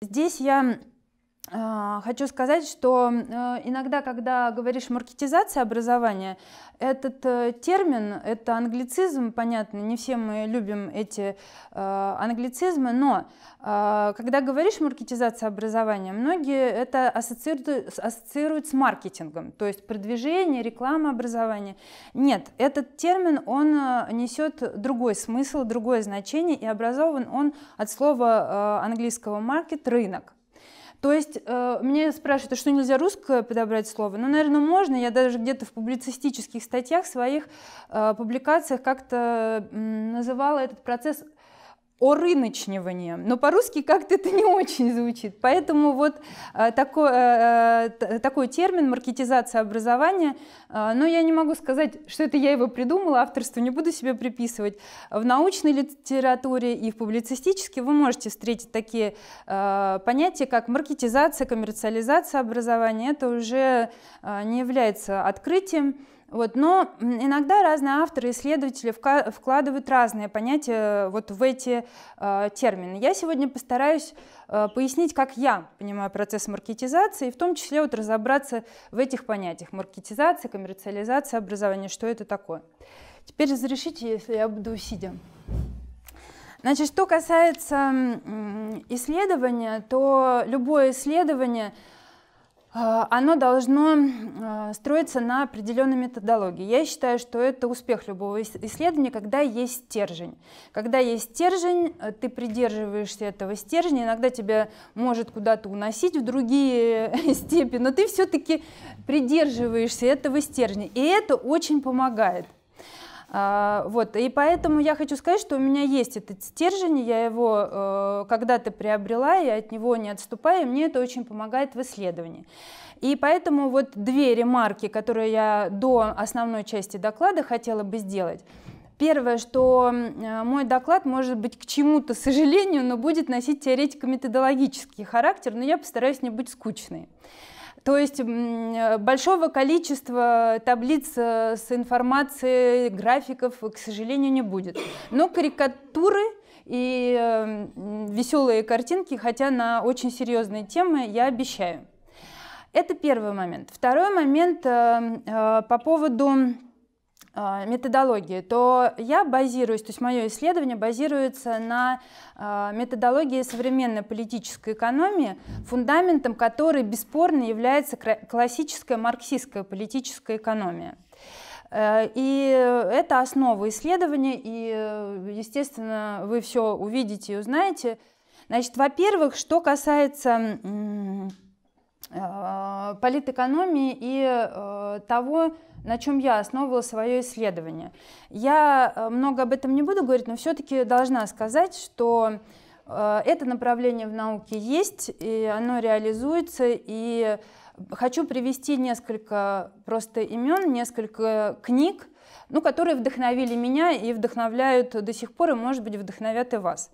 Здесь я а, хочу сказать, что э, иногда, когда говоришь маркетизация образования, этот э, термин, это англицизм, понятно, не все мы любим эти э, англицизмы, но когда говоришь маркетизация образования, многие это ассоциируют, ассоциируют с маркетингом, то есть продвижение, реклама образования. Нет, этот термин, он несет другой смысл, другое значение, и образован он от слова английского market – рынок. То есть э, меня спрашивают, а что нельзя русское подобрать слово? Ну, наверное, можно. Я даже где-то в публицистических статьях, своих э, публикациях как-то называла этот процесс о орыночниванием, но по-русски как-то это не очень звучит. Поэтому вот э, такой, э, э такой термин маркетизация образования, э, но я не могу сказать, что это я его придумала, авторство не буду себе приписывать. В научной литературе и в публицистической вы можете встретить такие э, понятия, как маркетизация, коммерциализация образования. Это уже э, не является открытием, вот, но иногда разные авторы, исследователи вкладывают разные понятия э, вот в эти э, термины. Я сегодня постараюсь э, пояснить, как я понимаю процесс маркетизации, и в том числе вот разобраться в этих понятиях маркетизация, коммерциализация, образование, что это такое. Теперь разрешите, если я буду сидя. Значит, что касается исследования, то любое исследование – Э, оно должно э, строиться на определенной методологии. Я считаю, что это успех любого исследования, когда есть стержень. Когда есть стержень, э, ты придерживаешься этого стержня, иногда тебя может куда-то уносить в другие степи, но ты все-таки придерживаешься этого стержня, и это очень помогает. А, вот, и поэтому я хочу сказать, что у меня есть этот стержень, я его э, когда-то приобрела, я от него не отступаю, и мне это очень помогает в исследовании. И поэтому вот две ремарки, которые я до основной части доклада хотела бы сделать. Первое, что э, мой доклад может быть к чему-то, сожалению, но будет носить теоретико-методологический характер, но я постараюсь не быть скучной. То есть э, большого количества таблиц э, с информацией, графиков, к сожалению, не будет. Но карикатуры и эм, веселые картинки, хотя на очень серьезные темы, я обещаю. Это первый момент. Второй момент эм, э, по поводу Э, методологии, то я базируюсь, то есть мое исследование базируется на э, методологии современной политической экономии, фундаментом которой бесспорно является классическая марксистская политическая экономия. Э, и это основа исследования, и, естественно, вы все увидите и узнаете. Значит, во-первых, что касается политэкономии и того, на чем я основывала свое исследование. Я э, много об этом не буду говорить, но все-таки должна сказать, что э, это направление в науке есть, и оно реализуется, и хочу привести несколько просто имен, несколько книг, ну, которые вдохновили меня и вдохновляют до сих пор, и, может быть, вдохновят и вас.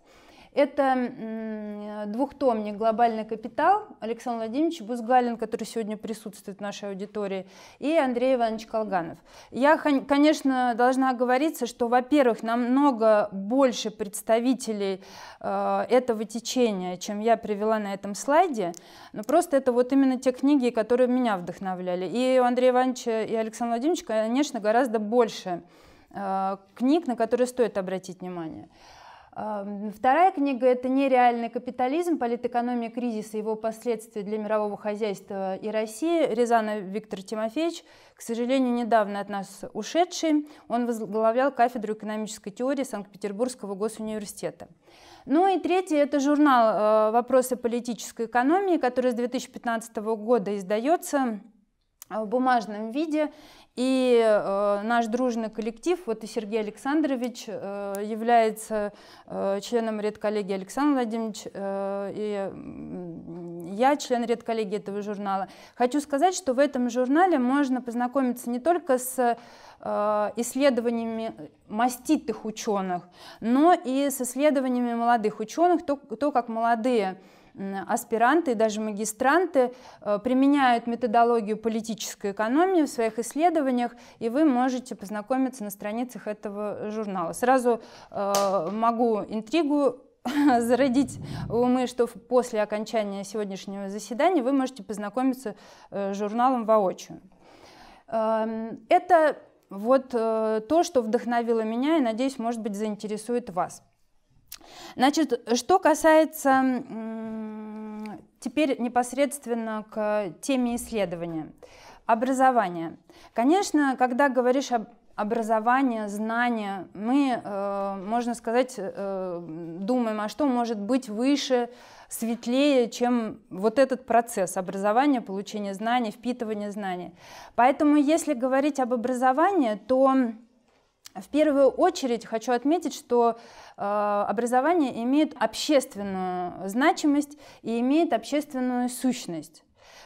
Это двухтомник «Глобальный капитал» Александр Владимирович Бузгалин, который сегодня присутствует в нашей аудитории, и Андрей Иванович Колганов. Я, конечно, должна оговориться, что, во-первых, намного больше представителей э, этого течения, чем я привела на этом слайде, но просто это вот именно те книги, которые меня вдохновляли. И у Андрея Ивановича и Александра Владимировича, конечно, гораздо больше э, книг, на которые стоит обратить внимание. Эм, вторая книга – это «Нереальный капитализм. Политэкономия кризиса и его последствия для мирового хозяйства и России». Рязанов Виктор Тимофеевич, к сожалению, недавно от нас ушедший. Он возглавлял кафедру экономической теории Санкт-Петербургского госуниверситета. Ну и третье – это журнал э, «Вопросы политической экономии», который с 2015 года издается в бумажном виде. И э, наш дружный коллектив, вот и Сергей Александрович э, является э, членом редколлегии Александр Владимирович, э, и я член редколлегии этого журнала. Хочу сказать, что в этом журнале можно познакомиться не только с э, исследованиями маститых ученых, но и с исследованиями молодых ученых, то, то как молодые ученые аспиранты и даже магистранты э, применяют методологию политической экономии в своих исследованиях, и вы можете познакомиться на страницах этого журнала. Сразу э, могу интригу зародить умы, что после окончания сегодняшнего заседания вы можете познакомиться э, с журналом воочию. Эм, это вот то, что вдохновило меня и, надеюсь, может быть, заинтересует вас. Значит, что касается Теперь непосредственно к теме исследования. Образование. Конечно, когда говоришь об образовании, знания, мы, э, можно сказать, э, думаем, а что может быть выше, светлее, чем вот этот процесс образования, получения знаний, впитывания знаний. Поэтому, если говорить об образовании, то в первую очередь хочу отметить, что э, образование имеет общественную значимость и имеет общественную сущность.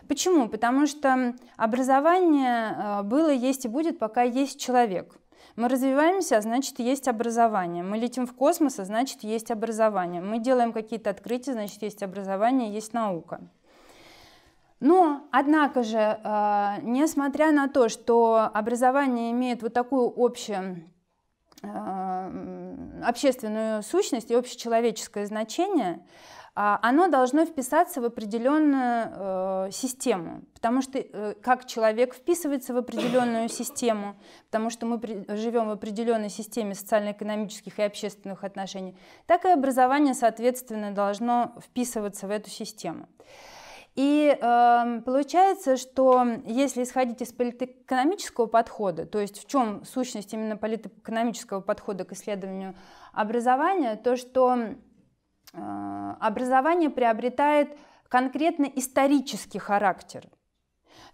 Почему? Потому что образование э, было, есть и будет, пока есть человек. Мы развиваемся, а значит, есть образование. Мы летим в космос, а значит, есть образование. Мы делаем какие-то открытия, значит, есть образование, есть наука. Но, однако же, э, несмотря на то, что образование имеет вот такую общую общественную сущность и общечеловеческое значение, а, оно должно вписаться в определенную э, систему, потому что э, как человек вписывается в определенную систему, потому что мы живем в определенной системе социально-экономических и общественных отношений, так и образование, соответственно, должно вписываться в эту систему. И э, получается, что если исходить из политэкономического подхода, то есть в чем сущность именно политэкономического подхода к исследованию образования, то что э, образование приобретает конкретно исторический характер.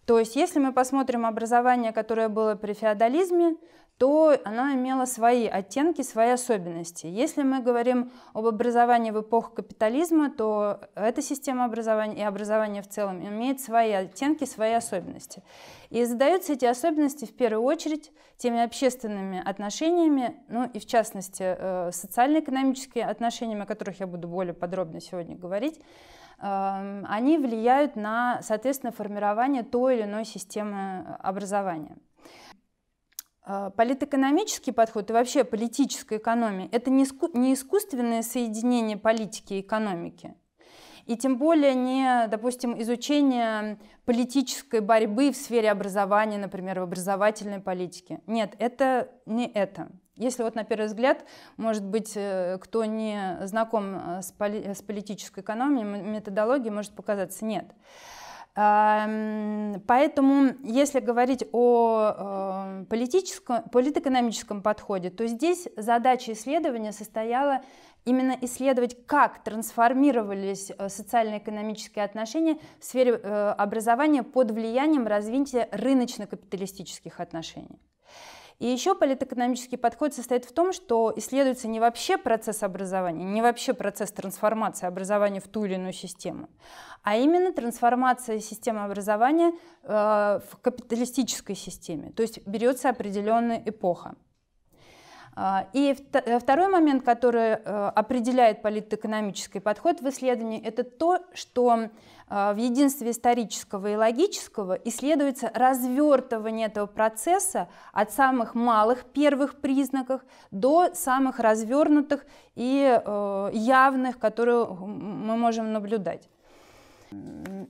То есть если мы посмотрим образование, которое было при феодализме, то она имела свои оттенки, свои особенности. Если мы говорим об образовании в эпоху капитализма, то эта система образования и образование в целом имеет свои оттенки, свои особенности. И задаются эти особенности в первую очередь теми общественными отношениями, ну и в частности э, социально-экономическими отношениями, о которых я буду более подробно сегодня говорить, эм, они влияют на, соответственно, формирование той или иной системы э, образования. А, политэкономический подход и вообще политическая экономия – это не, искусственное соединение политики и экономики. И тем более не, допустим, изучение политической борьбы в сфере образования, например, в образовательной политике. Нет, это не это. Если вот на первый взгляд, может быть, э, кто не знаком э, с, политической экономией, методологией, может показаться, Нет. Эм, поэтому, если говорить о э, политическом, политэкономическом подходе, то здесь задача исследования состояла именно исследовать, как трансформировались э, социально-экономические отношения в сфере э, образования под влиянием развития рыночно-капиталистических отношений. И еще политэкономический подход состоит в том, что исследуется не вообще процесс образования, не вообще процесс трансформации образования в ту или иную систему, а именно трансформация системы образования э, в капиталистической системе. То есть берется определенная эпоха. Э, и э, второй момент, который определяет политэкономический подход в исследовании, это то, что Э, в единстве исторического и логического исследуется развертывание этого процесса от самых малых первых признаков до самых развернутых и э, явных, которые мы можем наблюдать.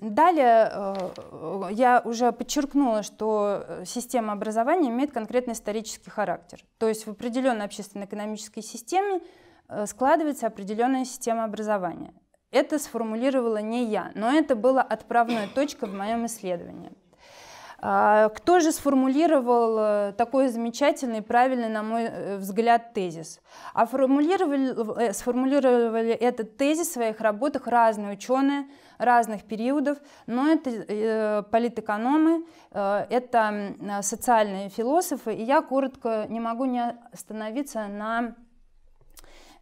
Далее э, я уже подчеркнула, что система образования имеет конкретный исторический характер. То есть в определенной общественно-экономической системе складывается определенная система образования. Это сформулировала не я, но это была отправная точка в моем исследовании. А, кто же сформулировал э, такой замечательный, правильный, на мой э, взгляд, тезис? А формулировали, э, сформулировали этот тезис в своих работах разные ученые разных периодов, но это политэкономы, это социальные философы, и я коротко не могу не остановиться на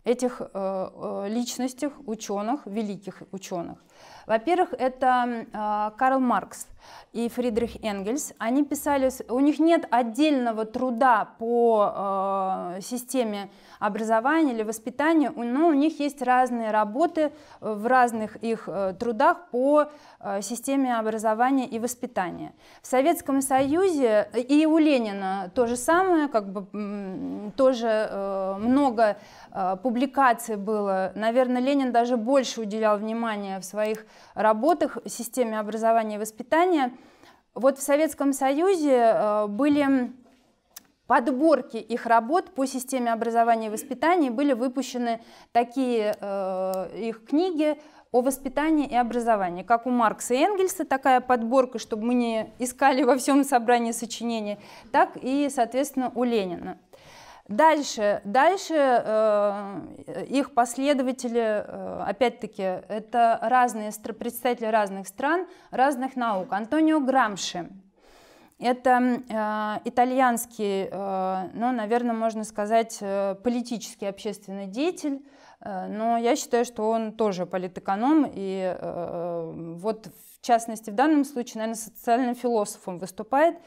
этих э, э, личностях, ученых, великих ученых. Во-первых, это а, Карл Маркс и Фридрих Энгельс. Они писали, у них нет отдельного труда по а, системе образования или воспитания, но у них есть разные работы в разных их э, трудах по а, системе образования и воспитания. В Советском Союзе и у Ленина то же самое, как бы тоже э, много э, публикаций было. Наверное, Ленин даже больше уделял внимания в своей своих работах в системе образования и воспитания. Вот в Советском Союзе э, были подборки их работ по системе образования и воспитания, были выпущены такие э, их книги о воспитании и образовании. Как у Маркса и Энгельса такая подборка, чтобы мы не искали во всем собрании сочинений, так и, соответственно, у Ленина. Дальше, дальше э, их последователи, э, опять-таки, это разные представители разных стран, разных наук. Антонио Грамши, это э, итальянский, э, ну, наверное, можно сказать, э, политический общественный деятель, э, но я считаю, что он тоже политэконом, и э, вот в частности в данном случае, наверное, социальным философом выступает. Э,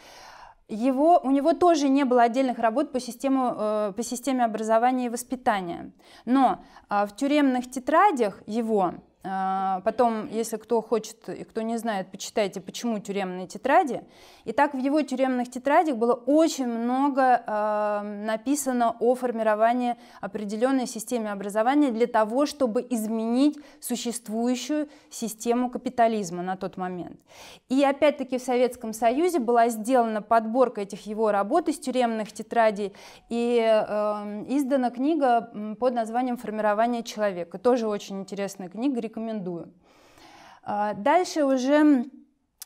его, у него тоже не было отдельных работ по, систему, э, по системе образования и воспитания. Но а, в тюремных тетрадях его а, потом, если кто хочет и кто не знает, почитайте, почему тюремные тетради. И так в его тюремных тетрадях было очень много э, написано о формировании определенной системы образования для того, чтобы изменить существующую систему капитализма на тот момент. И опять-таки в Советском Союзе была сделана подборка этих его работ из тюремных тетрадей и э, издана книга под названием «Формирование человека». Тоже очень интересная книга, рекомендую. А, дальше уже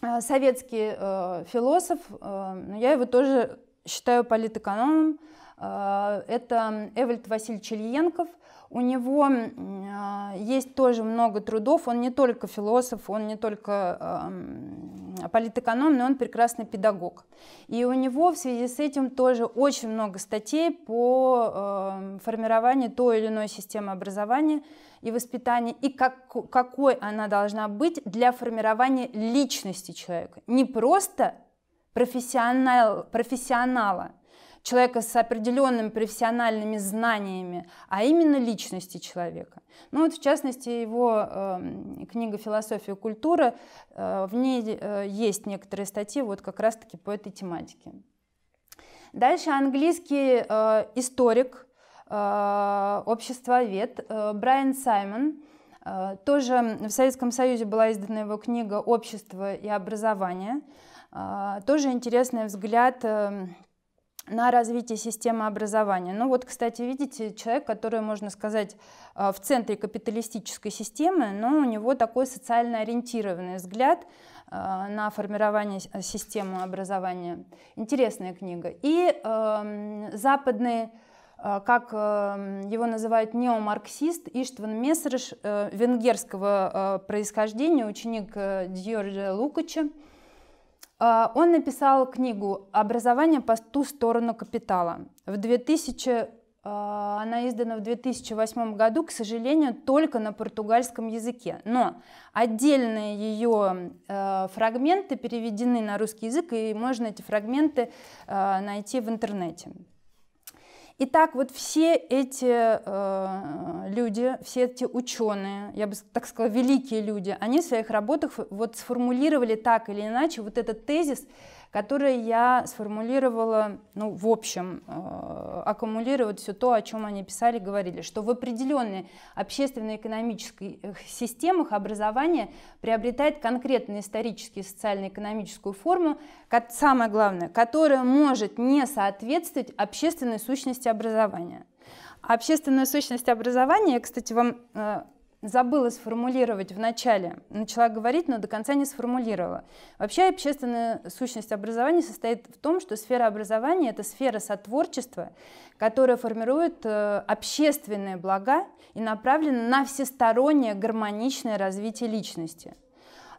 а, советский э, философ, э, но я его тоже считаю политэкономом, а, это Эвальд Васильевич Ильенков. У него есть тоже много трудов, он не только философ, он не только политэконом, но он прекрасный педагог. И у него в связи с этим тоже очень много статей по э, формированию той или иной системы образования, и воспитания, и как, какой она должна быть для формирования личности человека. Не просто профессионал, профессионала, человека с определенными профессиональными знаниями, а именно личности человека. Ну вот в частности его э, книга «Философия культура э, в ней э, есть некоторые статьи вот как раз-таки по этой тематике. Дальше английский э, историк Э, обществовед э, Брайан Саймон. Э, тоже в Советском Союзе была издана его книга «Общество и образование». Тоже интересный взгляд на развитие системы образования. Ну вот, кстати, видите, человек, который, можно сказать, в центре капиталистической системы, но у него такой социально ориентированный взгляд на формирование системы образования. Интересная книга. И э, эм, западные Э, как э, его называют неомарксист, Иштван Месреш, э, венгерского происхождения, ученик Дьорджа Лукача. Он написал книгу «Образование по ту сторону капитала». В 2000, она издана в 2008 году, к сожалению, только на португальском языке. Но отдельные ее фрагменты переведены на русский язык, и можно эти фрагменты найти в интернете. Итак, вот все эти э, люди, все эти ученые, я бы так сказала, великие люди, они в своих работах вот сформулировали так или иначе вот этот тезис, которые я сформулировала, ну, в общем, э, аккумулировать все то, о чем они писали, говорили, что в определенной общественно-экономической э, системах образование приобретает конкретную историческую и социально-экономическую форму, самое главное, которая может не соответствовать общественной сущности образования. Общественная сущность образования, я, кстати, вам э, забыла сформулировать в начале. Начала говорить, но до конца не сформулировала. Вообще общественная сущность образования состоит в том, что сфера образования – это сфера сотворчества, которая формирует э, общественные блага и направлена на всестороннее гармоничное развитие личности.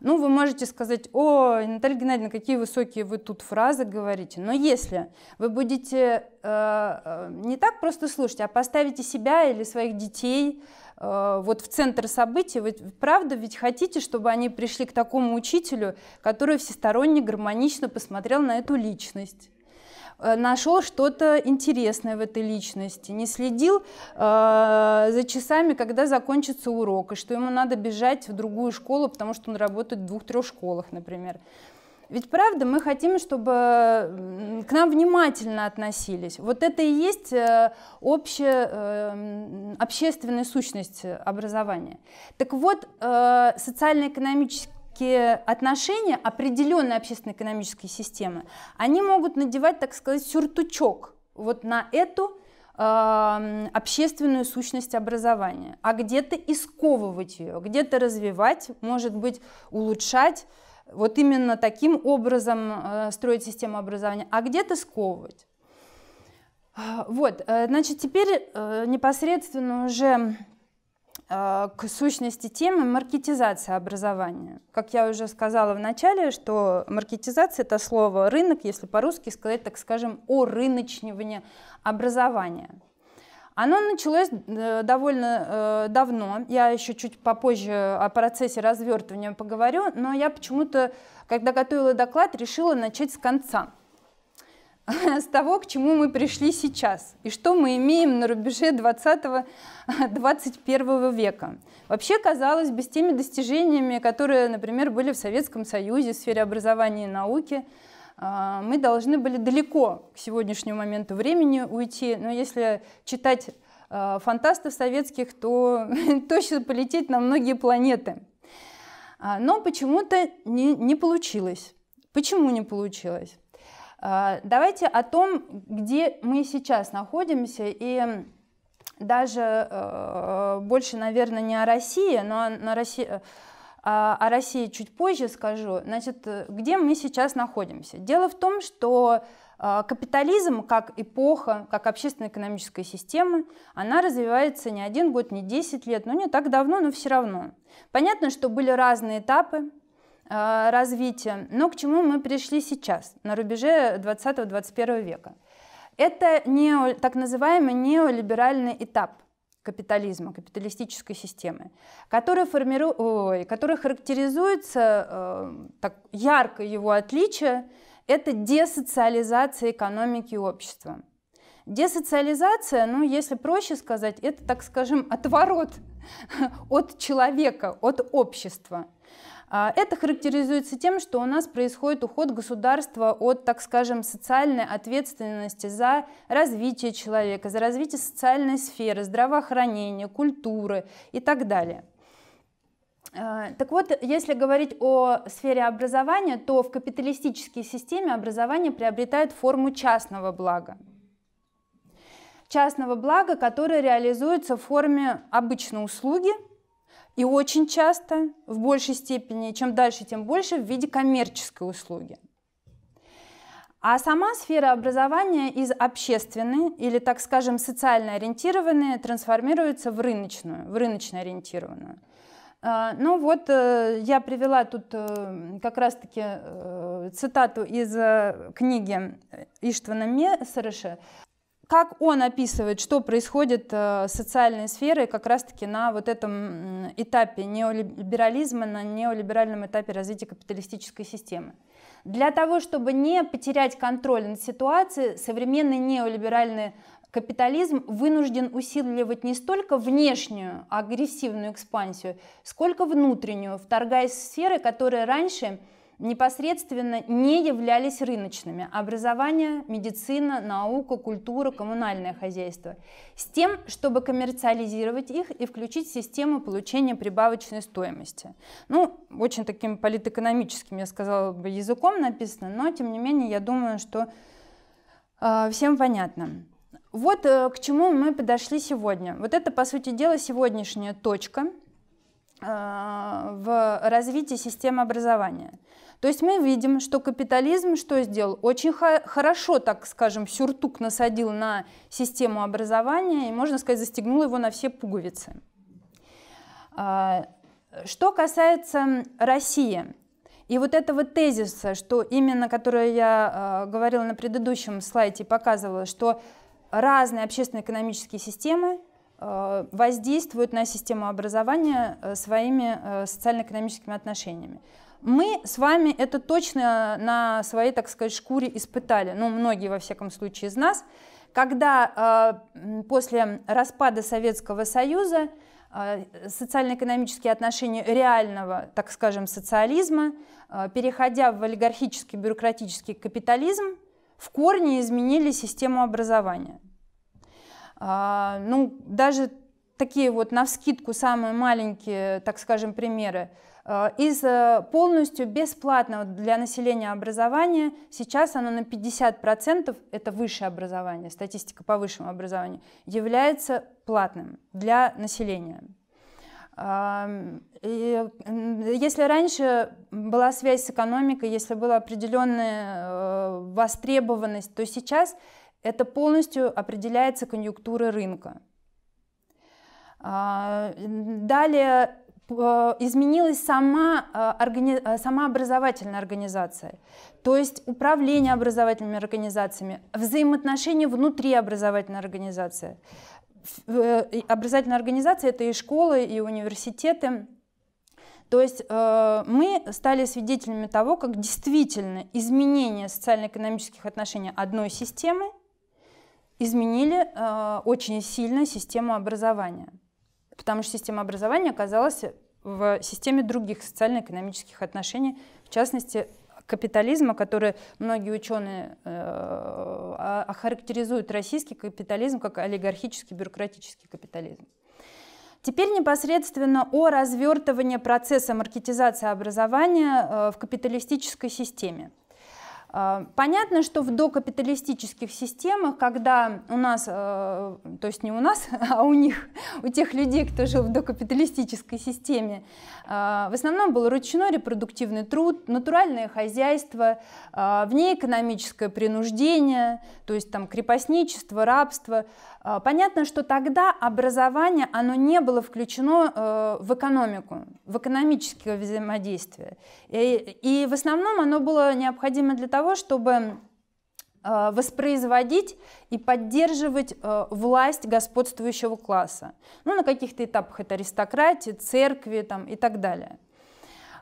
Ну, вы можете сказать, о, Наталья Геннадьевна, какие высокие вы тут фразы говорите. Но если вы будете э, э не так просто слушать, а поставите себя или своих детей Э, вот в центр событий. Вы правда ведь хотите, чтобы они пришли к такому учителю, который всесторонне гармонично посмотрел на эту личность? Э, нашел что-то интересное в этой личности, не следил э, за часами, когда закончится урок, и что ему надо бежать в другую школу, потому что он работает в двух-трех школах, например. Ведь правда, мы хотим, чтобы к нам внимательно относились. Вот это и есть э, общая эм, общественная сущность образования. Так вот, э, социально экономические отношения определенной общественно-экономической системы, они могут надевать, так сказать, сюртучок вот на эту эм, общественную сущность образования, а где-то исковывать ее, где-то развивать, может быть, улучшать вот именно таким образом э, строить систему образования, а где-то сковывать. А, вот, э, значит, теперь э, непосредственно уже к сущности темы маркетизация образования. Как я уже сказала в начале, что маркетизация – это слово «рынок», если по-русски сказать, так скажем, о рыночнивании образования. Оно началось э, довольно э, давно. Я еще чуть попозже о процессе развертывания поговорю, но я почему-то, когда готовила доклад, решила начать с конца. С того, к чему мы пришли сейчас и что мы имеем на рубеже 20-21 века. Вообще, казалось, без теми достижениями, которые, например, были в Советском Союзе в сфере образования и науки – а, мы должны были далеко к сегодняшнему моменту времени уйти. Но если читать а, фантастов советских, то точно полететь на многие планеты. А, но почему-то не, не получилось. Почему не получилось? Давайте о том, где мы сейчас находимся, и даже больше, наверное, не о России, но о на России а, о России чуть позже скажу. Значит, э, где мы сейчас находимся? Дело в том, что а, капитализм как эпоха, как общественно-экономическая система, она развивается не один год, не 10 лет, ну не так давно, но все равно. Понятно, что были разные этапы а, развития, но к чему мы пришли сейчас, на рубеже 20-21 века. Это не так называемый неолиберальный этап – капитализма, капиталистической системы, которая, формиру... Ой, которая характеризуется э, так, ярко его отличие, это десоциализация экономики и общества. Десоциализация, ну, если проще сказать, это, так скажем, отворот от человека, от общества – а, это характеризуется тем, что у нас происходит уход государства от, так скажем, социальной ответственности за развитие человека, за развитие социальной сферы, здравоохранения, культуры и так далее. А, так вот, если говорить о сфере образования, то в капиталистической системе образование приобретает форму частного блага. Частного блага, которое реализуется в форме обычной услуги – и очень часто, в большей степени, чем дальше, тем больше, в виде коммерческой услуги. А сама сфера образования из общественной или, так скажем, социально ориентированной трансформируется в рыночную, в рыночно ориентированную. А, ну вот э, я привела тут э, как раз-таки э, цитату из книги Иштвана Мессереша как он описывает, что происходит э, в социальной сфере как раз-таки на вот этом этапе неолиберализма, на неолиберальном этапе развития капиталистической системы. Для того, чтобы не потерять контроль над ситуацией, современный неолиберальный капитализм вынужден усиливать не столько внешнюю агрессивную экспансию, сколько внутреннюю, вторгаясь в сферы, которые раньше непосредственно не являлись рыночными – образование, медицина, наука, культура, коммунальное хозяйство, с тем, чтобы коммерциализировать их и включить в систему получения прибавочной стоимости. Ну, очень таким политэкономическим, я сказала бы, языком написано, но, тем не менее, я думаю, что э, всем понятно. Вот э, к чему мы подошли сегодня. Вот это, по сути дела, сегодняшняя точка а, – в развитии системы образования. То есть мы видим, что капитализм что сделал? Очень хорошо, так скажем, сюртук насадил на систему образования и, можно сказать, застегнул его на все пуговицы. А, что касается России, и вот этого тезиса, что именно, который я а, говорила на предыдущем слайде, показывала, что разные общественно-экономические системы а, воздействуют на систему образования э, своими э, социально-экономическими отношениями мы с вами это точно на своей, так сказать, шкуре испытали, ну, многие, во всяком случае, из нас, когда э, после распада Советского Союза э, социально-экономические отношения реального, так скажем, социализма, э, переходя в олигархический бюрократический капитализм, в корне изменили систему образования. Э, ну, даже такие вот навскидку самые маленькие, так скажем, примеры. Э, из э, полностью бесплатного для населения образования сейчас оно на 50%, это высшее образование, статистика по высшему образованию, является платным для населения. если раньше была связь с экономикой, если была определенная э, востребованность, то сейчас это полностью определяется конъюнктурой рынка. А, далее Э, изменилась сама, э, органи... Э, сама образовательная организация, то есть управление образовательными организациями, взаимоотношения внутри образовательной организации. Образовательная организация — это и школы, и университеты. То есть э, мы стали свидетелями того, как действительно изменения социально-экономических отношений одной системы изменили э, очень сильно систему образования потому что система образования оказалась в системе других социально-экономических отношений, в частности, капитализма, который многие ученые э, а, охарактеризуют российский капитализм как олигархический бюрократический капитализм. Теперь непосредственно о развертывании процесса маркетизации образования э, в капиталистической системе. А, понятно, что в докапиталистических системах, когда у нас, э, то есть не у нас, а у них, у тех людей, кто жил в докапиталистической системе, а, в основном был ручной репродуктивный труд, натуральное хозяйство, а, внеэкономическое принуждение, то есть там крепостничество, рабство. Понятно, что тогда образование, оно не было включено э, в экономику, в экономическое взаимодействие. И, и в основном оно было необходимо для того, того, чтобы э, воспроизводить и поддерживать э, власть господствующего класса. Ну, на каких-то этапах это аристократии, церкви там, и так далее.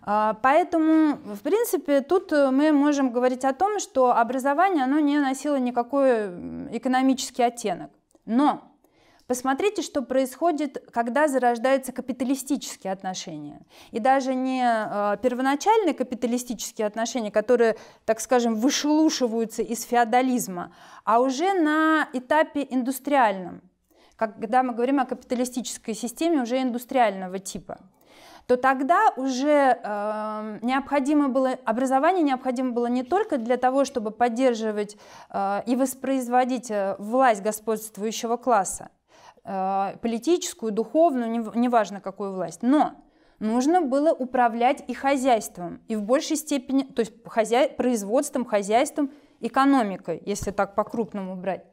А, поэтому, в принципе, тут э, мы можем говорить о том, что образование оно не носило никакой экономический оттенок. Но Посмотрите, что происходит, когда зарождаются капиталистические отношения. И даже не э, первоначальные капиталистические отношения, которые, так скажем, вышелушиваются из феодализма, а уже на этапе индустриальном, когда мы говорим о капиталистической системе уже индустриального типа то тогда уже э, необходимо было образование необходимо было не только для того, чтобы поддерживать э, и воспроизводить э, власть господствующего класса, Э, политическую, духовную, неважно какую власть. Но нужно было управлять и хозяйством, и в большей степени, то есть хозяй, производством, хозяйством, экономикой, если так по-крупному брать.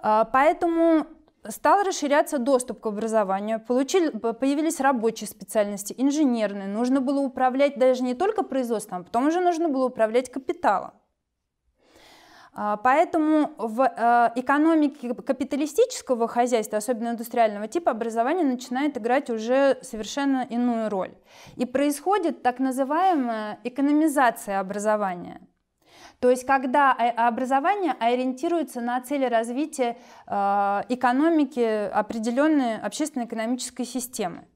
А, поэтому стал расширяться доступ к образованию, получили, появились рабочие специальности, инженерные, нужно было управлять даже не только производством, а потом уже нужно было управлять капиталом. А, поэтому в э, экономике капиталистического хозяйства, особенно индустриального типа, образование начинает играть уже совершенно иную роль. И происходит так называемая экономизация образования. То есть когда э, образование ориентируется на цели развития э, экономики определенной общественно-экономической системы.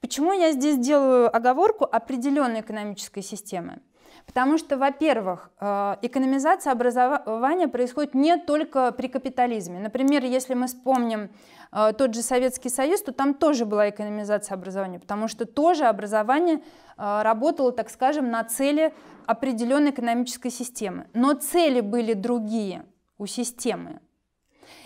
Почему я здесь делаю оговорку определенной экономической системы? Потому что, во-первых, э, экономизация образования происходит не только при капитализме. Например, если мы вспомним э, тот же Советский Союз, то там тоже была экономизация образования, потому что тоже образование э, работало, так скажем, на цели определенной экономической системы. Но цели были другие у системы.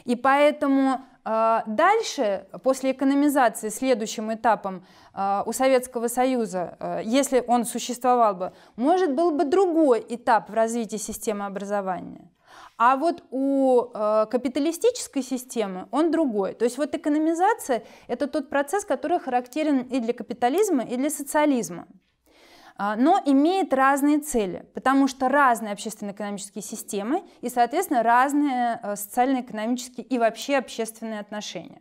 И поэтому а, дальше, после экономизации, следующим этапом а, у Советского Союза, а, если он существовал бы, может, был бы другой этап в развитии системы образования. А вот у капиталистической системы он другой. То есть вот экономизация – это тот процесс, который характерен и для капитализма, и для социализма. А, но имеет разные цели, потому что разные общественно-экономические системы и, соответственно, разные э, социально-экономические и вообще общественные отношения.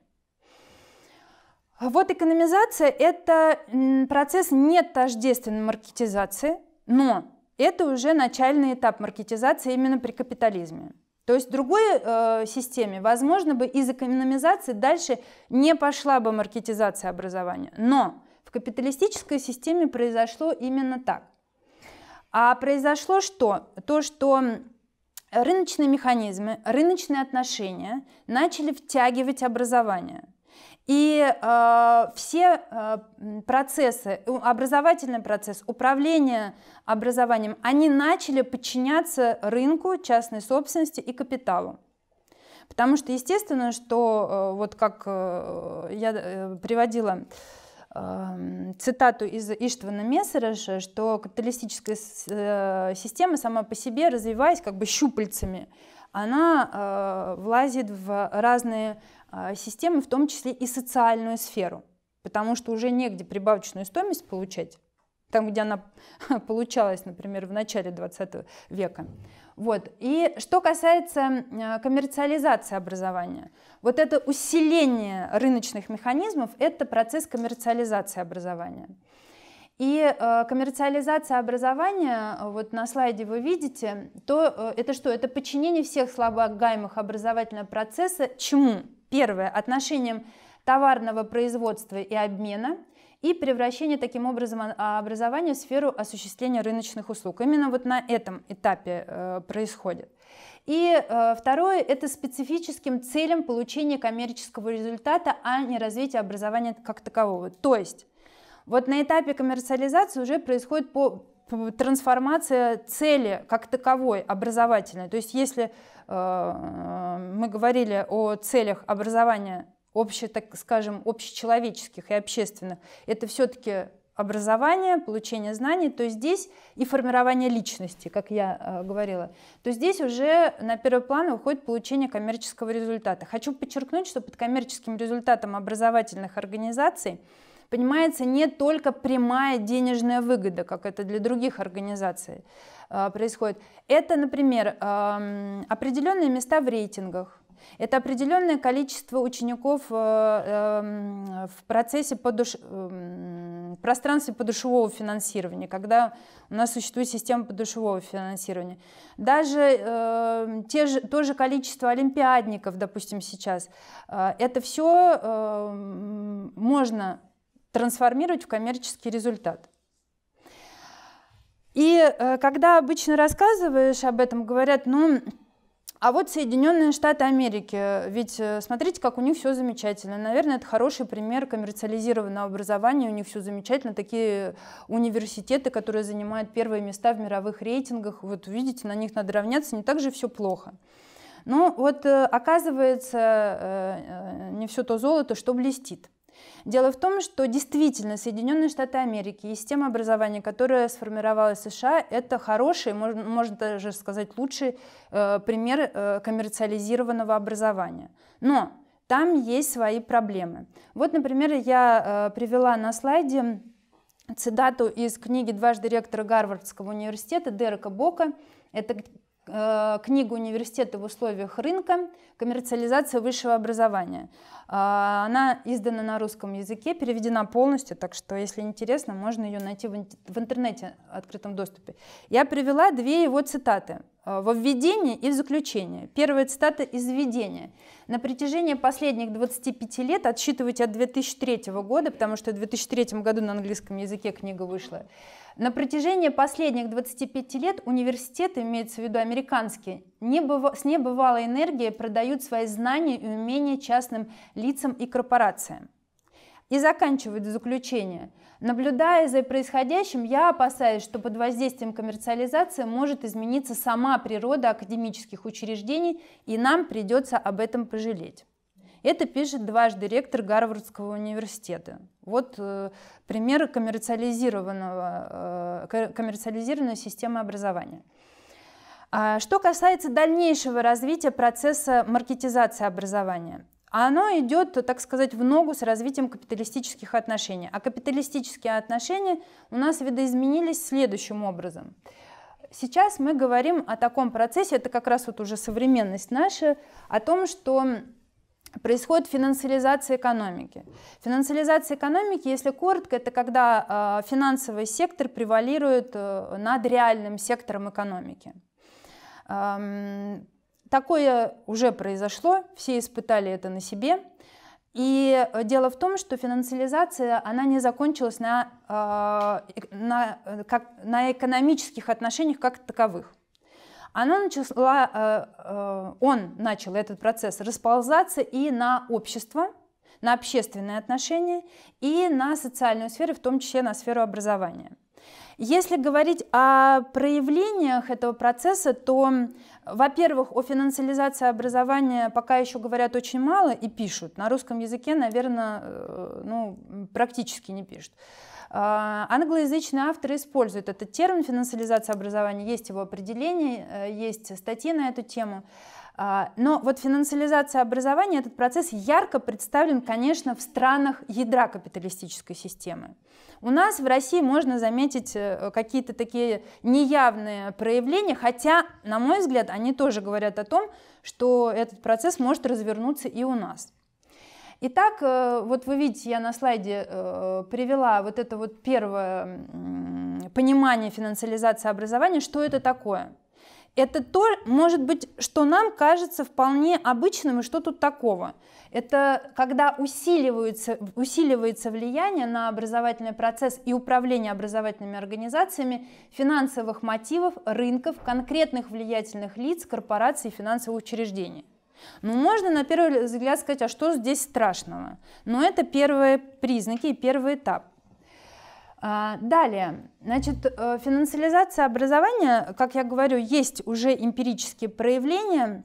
Вот экономизация – это процесс не тождественной маркетизации, но это уже начальный этап маркетизации именно при капитализме. То есть в другой э, системе, возможно бы, из экономизации дальше не пошла бы маркетизация образования. Но капиталистической системе произошло именно так. А произошло что? То, что рыночные механизмы, рыночные отношения начали втягивать образование. И э, все э, процессы, образовательный процесс, управление образованием, они начали подчиняться рынку, частной собственности и капиталу. Потому что, естественно, что э, вот как э, я э, приводила Эм, цитату из Иштвана Мессереша, что капиталистическая э, система сама по себе, развиваясь как бы щупальцами, она э, влазит в разные э, системы, в том числе и социальную сферу, потому что уже негде прибавочную стоимость получать, там, где она получалась, например, в начале 20 века. Вот. И что касается э, коммерциализации образования, вот это усиление рыночных механизмов – это процесс коммерциализации образования. И э, коммерциализация образования, вот на слайде вы видите, то э, это что? Это подчинение всех слабогаемых образовательного процесса чему? Первое – отношением товарного производства и обмена – и превращение таким образом образования в сферу осуществления рыночных услуг. Именно вот на этом этапе э, происходит. И э, второе – это специфическим целям получения коммерческого результата, а не развития образования как такового. То есть вот на этапе коммерциализации уже происходит по трансформация цели как таковой образовательной. То есть если э, э мы говорили о целях образования обще, так скажем, общечеловеческих и общественных, это все-таки образование, получение знаний, то здесь и формирование личности, как я э, говорила, то здесь уже на первый план выходит получение коммерческого результата. Хочу подчеркнуть, что под коммерческим результатом образовательных организаций понимается не только прямая денежная выгода, как это для других организаций э, происходит. Это, например, э, эм, определенные места в рейтингах, это определенное количество учеников э, эм, в процессе подуш... Эм, пространстве подушевого финансирования, когда у нас существует система подушевого финансирования. Даже эм, те же, то же количество олимпиадников, допустим, сейчас, э, это все можно трансформировать в коммерческий результат. И э, когда обычно рассказываешь об этом, говорят, ну, а вот Соединенные Штаты Америки, ведь э, смотрите, как у них все замечательно. Наверное, это хороший пример коммерциализированного образования, у них все замечательно. Такие университеты, которые занимают первые места в мировых рейтингах, вот видите, на них надо равняться, не так же все плохо. Но ну, вот э, оказывается, э, не все то золото, что блестит. Дело в том, что действительно Соединенные Штаты Америки и система образования, которая сформировалась в США, это хороший, можно, можно даже сказать, лучший э, пример э, коммерциализированного образования. Но там есть свои проблемы. Вот, например, я э, привела на слайде цитату из книги дважды ректора Гарвардского университета Дерека Бока. Это Э, книгу «Университеты в условиях рынка. Коммерциализация высшего образования». А, она издана на русском языке, переведена полностью, так что, если интересно, можно ее найти в интернете в открытом доступе. Я привела две его цитаты э, во введение и в заключение. Первая цитата из введения. На протяжении последних 25 лет, отсчитывайте от 2003 года, потому что в 2003 году на английском языке книга вышла, на протяжении последних 25 лет университеты, имеется в виду американские, небыв... с небывалой энергией продают свои знания и умения частным лицам и корпорациям. И заканчивают заключение. Наблюдая за происходящим, я опасаюсь, что под воздействием коммерциализации может измениться сама природа академических учреждений, и нам придется об этом пожалеть. Это пишет дважды ректор Гарвардского университета. Вот э, пример коммерциализированного, э, коммерциализированной системы образования. А что касается дальнейшего развития процесса маркетизации образования, оно идет, так сказать, в ногу с развитием капиталистических отношений. А капиталистические отношения у нас видоизменились следующим образом. Сейчас мы говорим о таком процессе, это как раз вот уже современность наша, о том, что происходит финансализация экономики. Финансализация экономики, если коротко, это когда а, финансовый сектор превалирует э, над реальным сектором экономики. такое уже произошло, все испытали это на себе. И э, дело в том, что финансализация, она не закончилась на, а, э, на, как, на экономических отношениях как таковых она начала, э, э, он начал этот процесс расползаться и на общество, на общественные отношения, и на социальную сферу, в том числе на сферу образования. Если говорить о проявлениях этого процесса, то, во-первых, о финансализации образования пока еще говорят очень мало и пишут. На русском языке, наверное, э, ну, практически не пишут. А, англоязычные авторы используют этот термин «финансализация образования», есть его определение, э, есть статьи на эту тему. А, но вот финансализация образования, этот процесс ярко представлен, конечно, в странах ядра капиталистической системы. У нас в России можно заметить э, какие-то такие неявные проявления, хотя, на мой взгляд, они тоже говорят о том, что этот процесс может развернуться и у нас. Итак, э, вот вы видите, я на слайде э, привела вот это вот первое понимание финансализации образования, что это такое. Это то, может быть, что нам кажется вполне обычным, и что тут такого? Это когда усиливается, усиливается влияние на образовательный процесс и управление образовательными организациями финансовых мотивов, рынков, конкретных влиятельных лиц, корпораций и финансовых учреждений. Ну, можно на первый взгляд сказать, а что здесь страшного? Но это первые признаки и первый этап. А, далее, значит, э, финансализация образования, как я говорю, есть уже эмпирические проявления.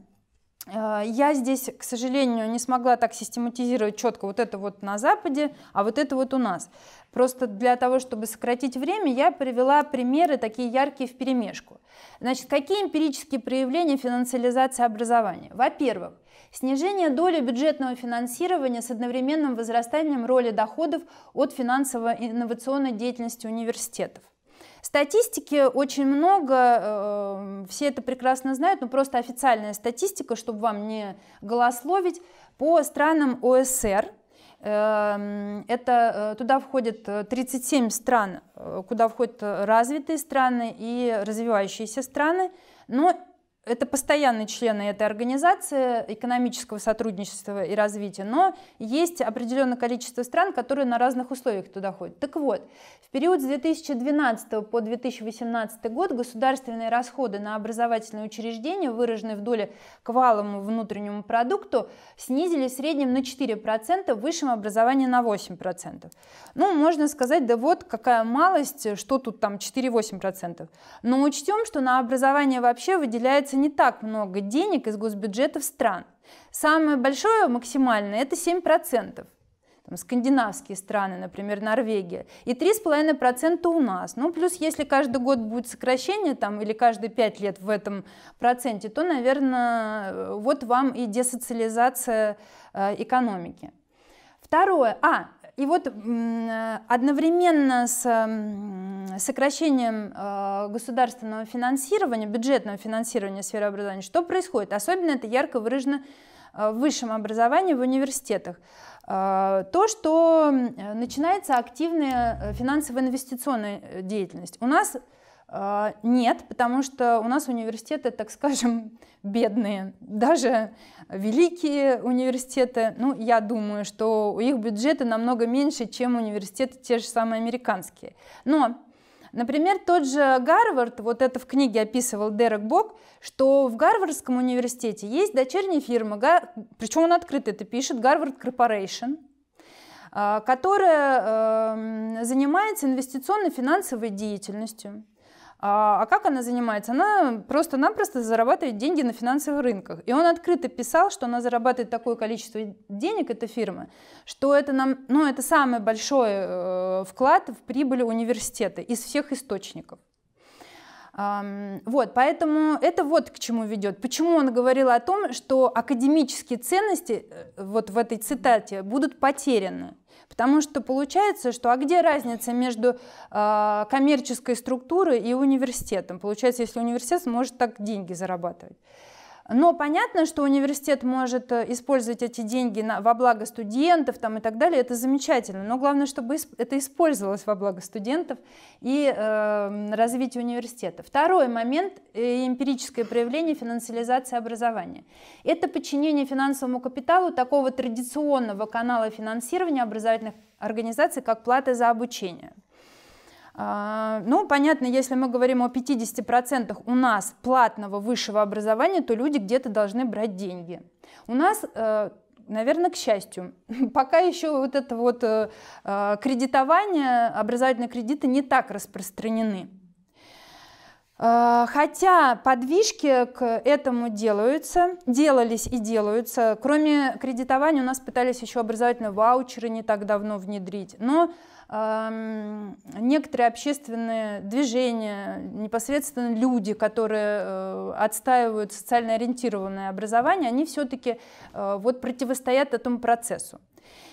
Э, я здесь, к сожалению, не смогла так систематизировать четко вот это вот на Западе, а вот это вот у нас. Просто для того, чтобы сократить время, я привела примеры такие яркие в перемешку. Значит, какие эмпирические проявления финансализации образования? Во-первых, снижение доли бюджетного финансирования с одновременным возрастанием роли доходов от финансово-инновационной деятельности университетов. Статистики очень много, э, все это прекрасно знают, но просто официальная статистика, чтобы вам не голословить, по странам ОСР – Эм, это э, туда входит 37 э, стран, э, куда входят развитые страны и развивающиеся страны, но это постоянные члены этой организации экономического сотрудничества и развития, но есть определенное количество стран, которые на разных условиях туда ходят. Так вот, в период с 2012 по 2018 год государственные расходы на образовательные учреждения, выраженные в доле к валовому внутреннему продукту, снизились в среднем на 4%, в высшем образовании на 8%. Ну, можно сказать, да вот какая малость, что тут там 4-8%. Но учтем, что на образование вообще выделяется не так много денег из госбюджетов стран. Самое большое, максимальное, это 7%. Там, скандинавские страны, например, Норвегия, и 3,5% у нас. Ну, плюс, если каждый год будет сокращение там, или каждые 5 лет в этом проценте, то, наверное, э, вот вам и десоциализация э, экономики. Второе. А, и вот э, одновременно с сокращением э, государственного финансирования, бюджетного финансирования сферы образования, что происходит? Особенно это ярко выражено э, в высшем образовании, в университетах. Э, то, что начинается активная финансово-инвестиционная деятельность. У нас нет, потому что у нас университеты, так скажем, бедные. Даже великие университеты, ну, я думаю, что у их бюджеты намного меньше, чем университеты те же самые американские. Но Например, тот же Гарвард, вот это в книге описывал Дерек Бок, что в Гарвардском университете есть дочерняя фирма, причем он открыто это пишет, Гарвард Корпорейшн, а, которая эм, занимается инвестиционно-финансовой деятельностью. А, а как она занимается? Она просто-напросто зарабатывает деньги на финансовых рынках. И он открыто писал, что она зарабатывает такое количество денег, эта фирма, что это, нам, ну, это самый большой э, вклад в прибыль университета из всех источников. Вот, поэтому это вот к чему ведет. Почему он говорил о том, что академические ценности э, вот в этой цитате будут потеряны. Потому что получается, что а где разница между э, коммерческой структурой и университетом? Получается, если университет может так деньги зарабатывать. Но понятно, что университет может э, использовать эти деньги на, во благо студентов там, и так далее, это замечательно, но главное, чтобы это использовалось во благо студентов и э, развитие университета. Второй момент – э, эмпирическое проявление финансализации образования. Это подчинение финансовому капиталу такого традиционного канала финансирования образовательных организаций, как плата за обучение. А, ну, понятно, если мы говорим о 50% у нас платного высшего образования, то люди где-то должны брать деньги. У нас э, наверное, к счастью. Пока еще вот это вот э, э, кредитование, образовательные кредиты не так распространены. хотя подвижки к этому делаются, делались и делаются. Кроме кредитования у нас пытались еще образовательные ваучеры не так давно внедрить. Но Эм, некоторые общественные движения, непосредственно люди, которые э, отстаивают социально ориентированное образование, они все-таки э, вот противостоят этому процессу.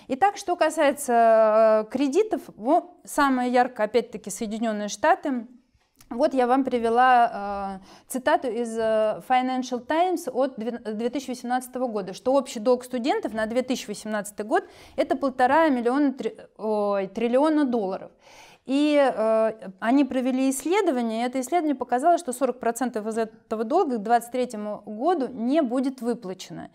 Итак, что касается э, кредитов, ну, самое яркое, опять-таки, Соединенные Штаты, вот я вам привела э, цитату из э, Financial Times от 2018 года, что общий долг студентов на 2018 год это полтора миллиона, три, ой, триллиона долларов. И э, они провели исследование, и это исследование показало, что 40% из этого долга к 2023 году не будет выплачено.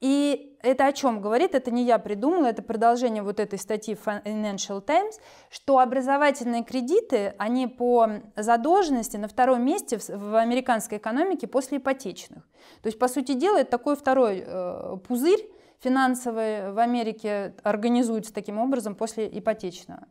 И это о чем говорит, это не я придумала, это продолжение вот этой статьи Financial Times, что образовательные кредиты, они по задолженности на втором месте в, в американской экономике после ипотечных. То есть, по сути дела, это такой второй э, пузырь, финансовые в Америке организуются таким образом после ипотечного.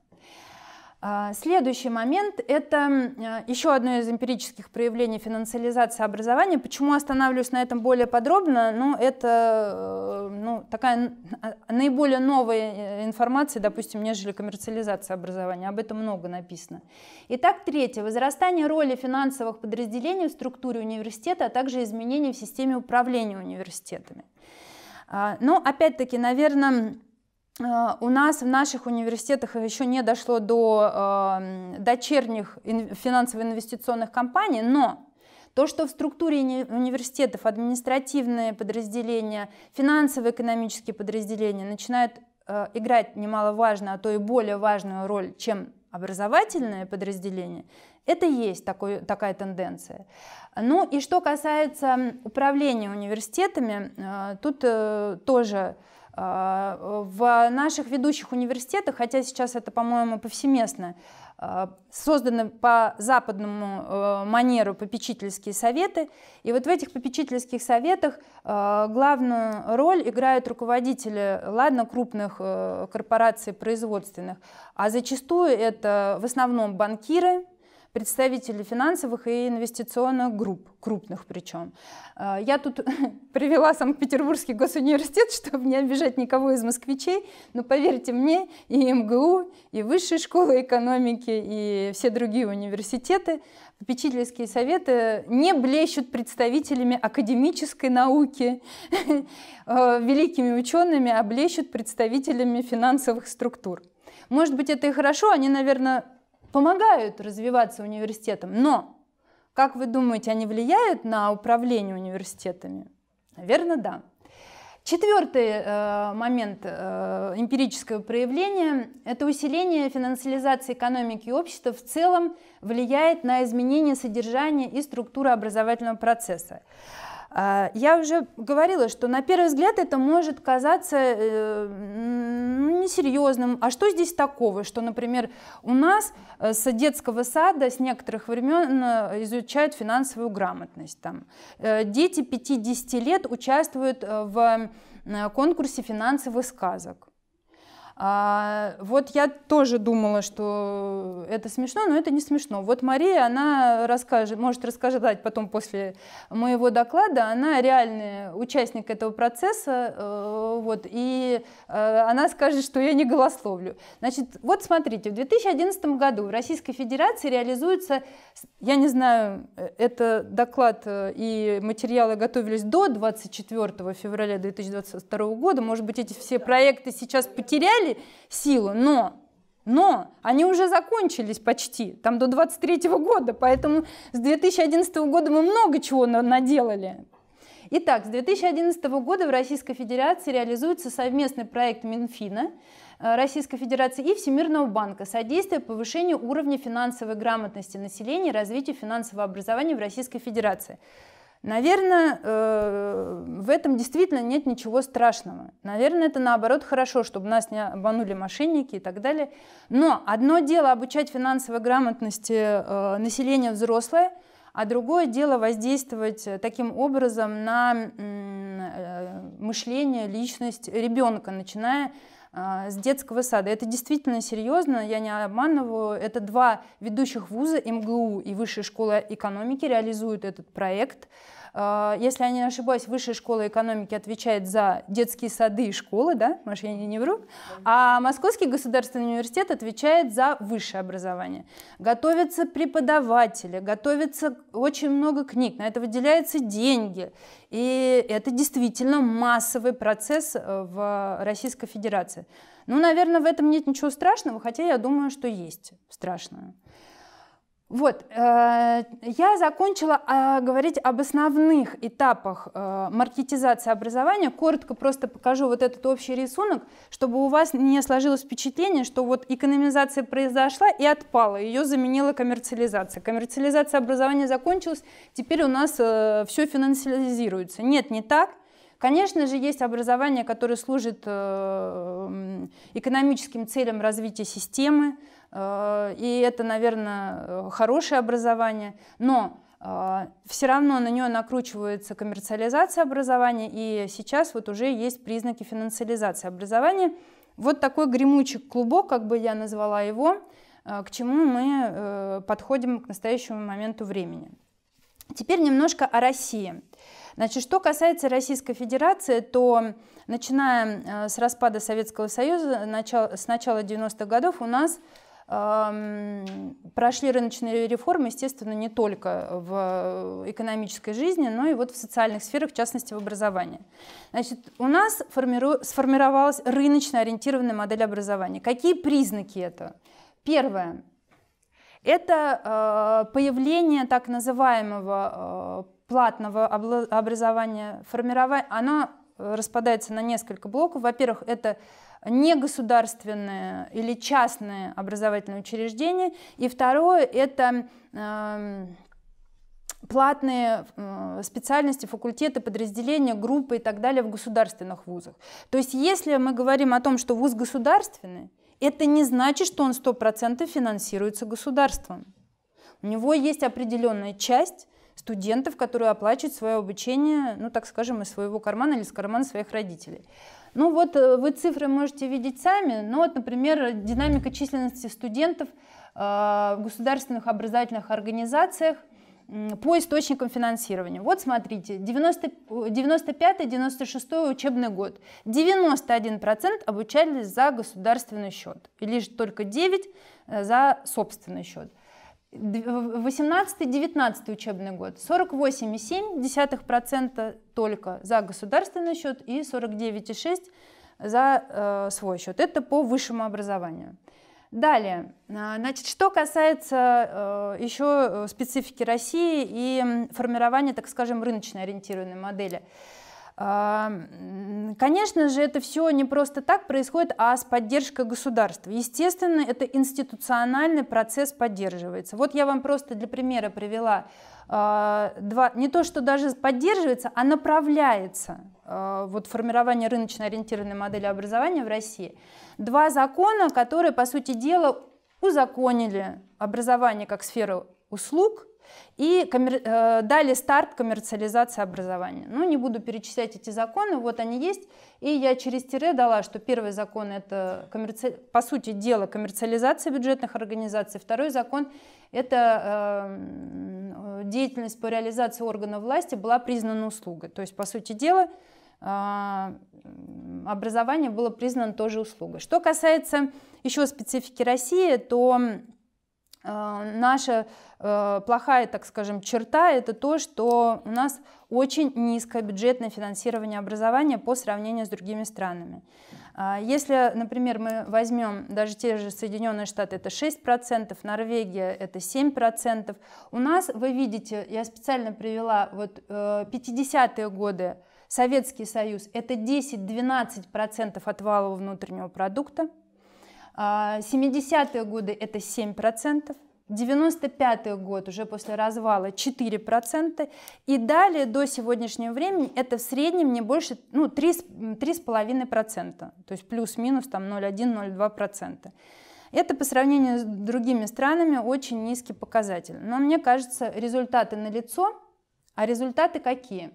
А, следующий момент – это э, еще одно из эмпирических проявлений финансализации образования. Почему останавливаюсь на этом более подробно? Ну, это э, ну, такая а, наиболее новая э, информация, допустим, нежели коммерциализация образования. Об этом много написано. Итак, третье. Возрастание роли финансовых подразделений в структуре университета, а также изменения в системе управления университетами. А, Но, ну, опять-таки, наверное, Э, у нас в наших университетах еще не дошло до э, дочерних финансово-инвестиционных компаний, но то, что в структуре университетов административные подразделения, финансово-экономические подразделения начинают э, играть немаловажную, а то и более важную роль, чем образовательное подразделение, это есть такой, такая тенденция. Ну и что касается управления университетами, э, тут э, тоже... В наших ведущих университетах, хотя сейчас это, по-моему, повсеместно, э, созданы по западному э, манеру попечительские советы. И вот в этих попечительских советах э, главную роль играют руководители, ладно, крупных корпораций производственных, а зачастую это в основном банкиры, представители финансовых и инвестиционных групп, крупных причем. А, я тут привела Санкт-Петербургский госуниверситет, чтобы не обижать никого из москвичей, но поверьте мне, и МГУ, и Высшая школа экономики, и все другие университеты, попечительские советы не блещут представителями академической науки, а, великими учеными, а блещут представителями финансовых структур. Может быть, это и хорошо, они, наверное, помогают развиваться университетам, но как вы думаете, они влияют на управление университетами? Наверное, да. Четвертый э, момент э, эмпирического проявления – это усиление финансализации экономики и общества в целом влияет на изменение содержания и структуры образовательного процесса. А, я уже говорила, что на первый взгляд это может казаться э, несерьезным. А что здесь такого, что, например, у нас э, с детского сада с некоторых времен э, изучают финансовую грамотность? Там. Дети 50 лет участвуют в конкурсе финансовых сказок. А, вот я тоже думала, что это смешно, но это не смешно. Вот Мария, она расскажет, может рассказать потом после моего доклада, она реальный участник этого процесса, э, вот, и э, она скажет, что я не голословлю. Значит, вот смотрите, в 2011 году в Российской Федерации реализуется, я не знаю, это доклад э, и материалы готовились до 24 февраля 2022 года, может быть, эти все проекты сейчас потеряли, потеряли силу, но но они уже закончились почти, там до 23 года, поэтому с 2011 года мы много чего наделали. Итак, с 2011 года в Российской Федерации реализуется совместный проект Минфина э, Российской Федерации и Всемирного банка «Содействие повышению уровня финансовой грамотности населения и развитию финансового образования в Российской Федерации». Наверное, э, в этом действительно нет ничего страшного. Наверное, это наоборот хорошо, чтобы нас не обманули мошенники и так далее. Но одно дело обучать финансовой грамотности э, населения взрослое, а другое дело воздействовать э, таким образом на мышление, личность ребенка, начиная а, с детского сада. Это действительно серьезно, я не обманываю. Это два ведущих вуза, МГУ и Высшая школа экономики, реализуют этот проект. А, если я не ошибаюсь, Высшая школа экономики отвечает за детские сады и школы, да, Маша, я не вру, а Московский государственный университет отвечает за высшее образование. Готовятся преподаватели, готовится очень много книг, на это выделяются деньги, и это действительно массовый процесс э, в Российской Федерации. Ну, наверное, в этом нет ничего страшного, хотя я думаю, что есть страшное. Вот, э, я закончила а, говорить об основных этапах э, маркетизации образования. Коротко просто покажу вот этот общий рисунок, чтобы у вас не сложилось впечатление, что вот экономизация произошла и отпала, ее заменила коммерциализация. Коммерциализация образования закончилась, теперь у нас э, все финансализируется. Нет, не так. Конечно же, есть образование, которое служит экономическим целям развития системы, Э, и это, наверное, э, хорошее образование, но э, все равно на нее накручивается коммерциализация образования, и сейчас вот уже есть признаки финансализации образования. Вот такой гремучий клубок, как бы я назвала его, к чему мы подходим к настоящему моменту времени. Теперь немножко о России. Значит, что касается Российской Федерации, то начиная с распада Советского Союза, с начала 90-х годов у нас прошли рыночные реформы, естественно, не только в экономической жизни, но и вот в социальных сферах, в частности, в образовании. Значит, у нас сформировалась рыночно ориентированная модель образования. Какие признаки это? Первое. Это э, появление так называемого э, платного образования, формирования, оно распадается на несколько блоков. Во-первых, это негосударственные или частные образовательные учреждения. И второе, это эм, платные э, специальности, факультеты, подразделения, группы и так далее в государственных вузах. То есть если мы говорим о том, что вуз государственный, это не значит, что он 100% финансируется государством. У него есть определенная часть, студентов, которые оплачивают свое обучение, ну, так скажем, из своего кармана или из кармана своих родителей. Ну вот э, вы цифры можете видеть сами, но вот, например, динамика численности студентов э, в государственных образовательных организациях по источникам финансирования. Вот смотрите, 95-96 учебный год. 91% обучались за государственный счет, и лишь только 9% э, за собственный счет. 18-19 учебный год 48,7% только за государственный счет и 49,6% за э, свой счет. Это по высшему образованию. Далее, а, значит, что касается э, еще э, специфики России и формирования, так скажем, рыночно ориентированной модели. А, конечно же, это все не просто так происходит, а с поддержкой государства. Естественно, это институциональный процесс поддерживается. Вот я вам просто для примера привела а, два, не то, что даже поддерживается, а направляется а, вот формирование рыночно-ориентированной модели образования в России. Два закона, которые, по сути дела, узаконили образование как сферу услуг – и коммер... Э, дали старт коммерциализации образования. Ну, не буду перечислять эти законы, вот они есть, и я через тире дала, что первый закон – это, коммерци... по сути дела, коммерциализация бюджетных организаций, второй закон – это э, деятельность по реализации органов власти была признана услугой. То есть, по сути дела, э, образование было признано тоже услугой. Что касается еще специфики России, то Э, наша э, плохая, так скажем, черта – это то, что у нас очень низкое бюджетное финансирование образования по сравнению с другими странами. Э, если, например, мы возьмем даже те же Соединенные Штаты, это 6%, Норвегия это 7%, у нас, вы видите, я специально привела вот 50-е годы, Советский Союз это 10-12% от валового внутреннего продукта, 70-е а, годы это 7%. 95 год уже после развала 4%, и далее до сегодняшнего времени это в среднем не больше ну, 3,5%, то есть плюс-минус там 0,1-0,2%. Это по сравнению с другими странами очень низкий показатель. Но мне кажется, результаты налицо. А результаты какие?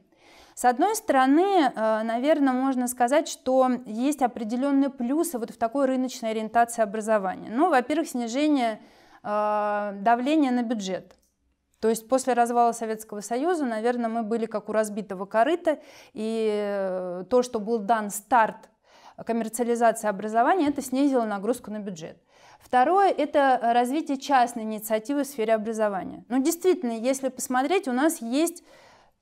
С одной стороны, э, наверное, можно сказать, что есть определенные плюсы вот в такой рыночной ориентации образования. Ну, во-первых, снижение э, давления на бюджет. То есть после развала Советского Союза, наверное, мы были как у разбитого корыта, и э, то, что был дан старт коммерциализации образования, это снизило нагрузку на бюджет. Второе – это развитие частной инициативы в сфере образования. Но ну, действительно, если посмотреть, у нас есть